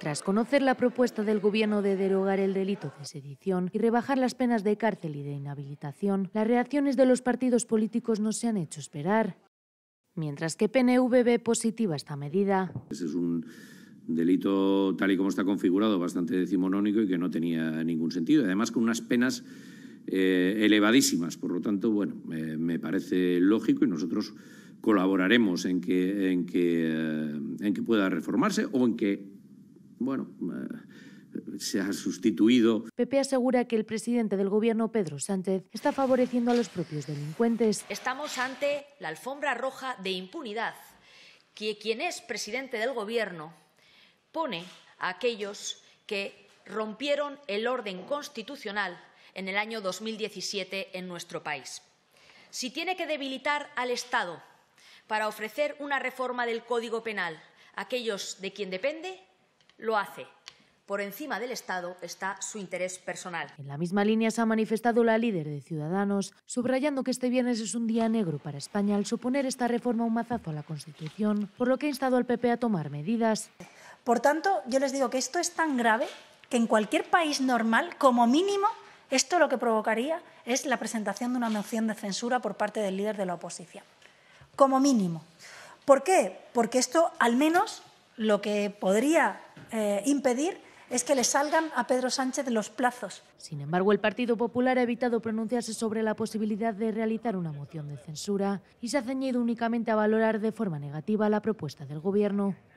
Tras conocer la propuesta del gobierno de derogar el delito de sedición y rebajar las penas de cárcel y de inhabilitación, las reacciones de los partidos políticos no se han hecho esperar. Mientras que PNV ve positiva esta medida. Ese es un delito tal y como está configurado, bastante decimonónico y que no tenía ningún sentido. Además, con unas penas eh, elevadísimas. Por lo tanto, bueno, me parece lógico y nosotros colaboraremos en que, en que, eh, en que pueda reformarse o en que bueno, eh, se ha sustituido. PP asegura que el presidente del gobierno, Pedro Sánchez, está favoreciendo a los propios delincuentes. Estamos ante la alfombra roja de impunidad, que quien es presidente del gobierno pone a aquellos que rompieron el orden constitucional en el año 2017 en nuestro país. Si tiene que debilitar al Estado para ofrecer una reforma del Código Penal a aquellos de quien depende, lo hace. Por encima del Estado está su interés personal. En la misma línea se ha manifestado la líder de Ciudadanos, subrayando que este viernes es un día negro para España al suponer esta reforma un mazazo a la Constitución, por lo que ha instado al PP a tomar medidas. Por tanto, yo les digo que esto es tan grave que en cualquier país normal, como mínimo, esto lo que provocaría es la presentación de una moción de censura por parte del líder de la oposición. Como mínimo. ¿Por qué? Porque esto al menos lo que podría eh, impedir es que le salgan a Pedro Sánchez los plazos. Sin embargo, el Partido Popular ha evitado pronunciarse sobre la posibilidad de realizar una moción de censura y se ha ceñido únicamente a valorar de forma negativa la propuesta del Gobierno.